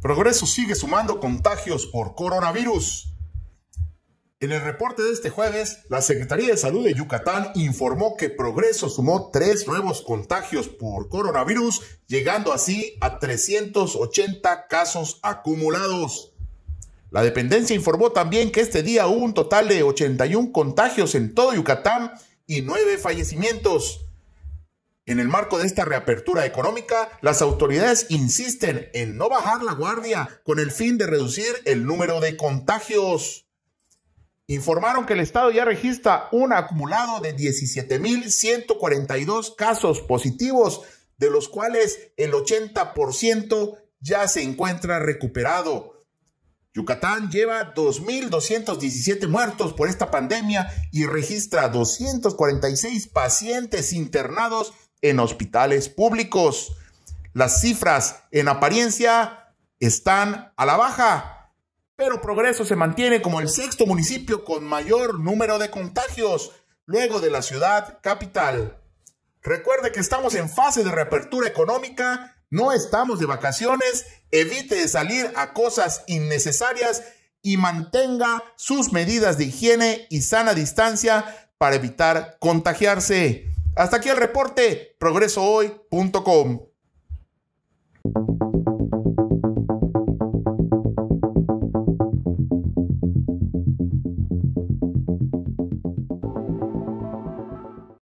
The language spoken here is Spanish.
Progreso sigue sumando contagios por coronavirus. En el reporte de este jueves, la Secretaría de Salud de Yucatán informó que Progreso sumó tres nuevos contagios por coronavirus, llegando así a 380 casos acumulados. La dependencia informó también que este día hubo un total de 81 contagios en todo Yucatán y nueve fallecimientos. En el marco de esta reapertura económica, las autoridades insisten en no bajar la guardia con el fin de reducir el número de contagios. Informaron que el estado ya registra un acumulado de 17.142 casos positivos, de los cuales el 80% ya se encuentra recuperado. Yucatán lleva 2.217 muertos por esta pandemia y registra 246 pacientes internados en hospitales públicos. Las cifras en apariencia están a la baja, pero Progreso se mantiene como el sexto municipio con mayor número de contagios, luego de la ciudad capital. Recuerde que estamos en fase de reapertura económica, no estamos de vacaciones, evite salir a cosas innecesarias y mantenga sus medidas de higiene y sana distancia para evitar contagiarse. Hasta aquí el reporte, progresohoy.com.